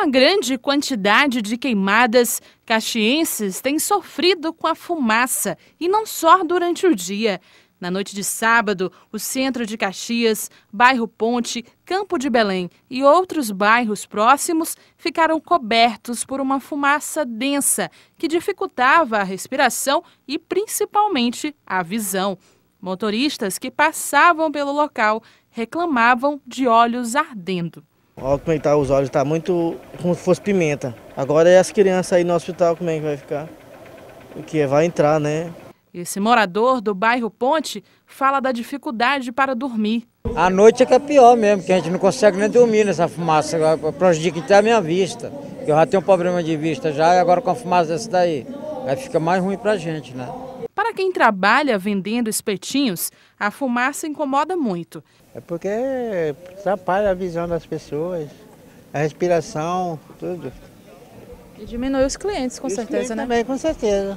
a grande quantidade de queimadas, caxienses têm sofrido com a fumaça e não só durante o dia. Na noite de sábado, o centro de Caxias, bairro Ponte, Campo de Belém e outros bairros próximos ficaram cobertos por uma fumaça densa que dificultava a respiração e principalmente a visão. Motoristas que passavam pelo local reclamavam de olhos ardendo. Olha como está os olhos, está muito como se fosse pimenta. Agora é as crianças aí no hospital, como é que vai ficar? Que é, vai entrar, né? Esse morador do bairro Ponte fala da dificuldade para dormir. A noite é que é pior mesmo, que a gente não consegue nem dormir nessa fumaça, prejudica até a minha vista. Eu já tenho um problema de vista já e agora com a fumaça dessa daí. Aí fica mais ruim a gente, né? Para quem trabalha vendendo espetinhos, a fumaça incomoda muito. É porque atrapalha a visão das pessoas, a respiração, tudo. E diminui os clientes, com e certeza, né? Também, com certeza.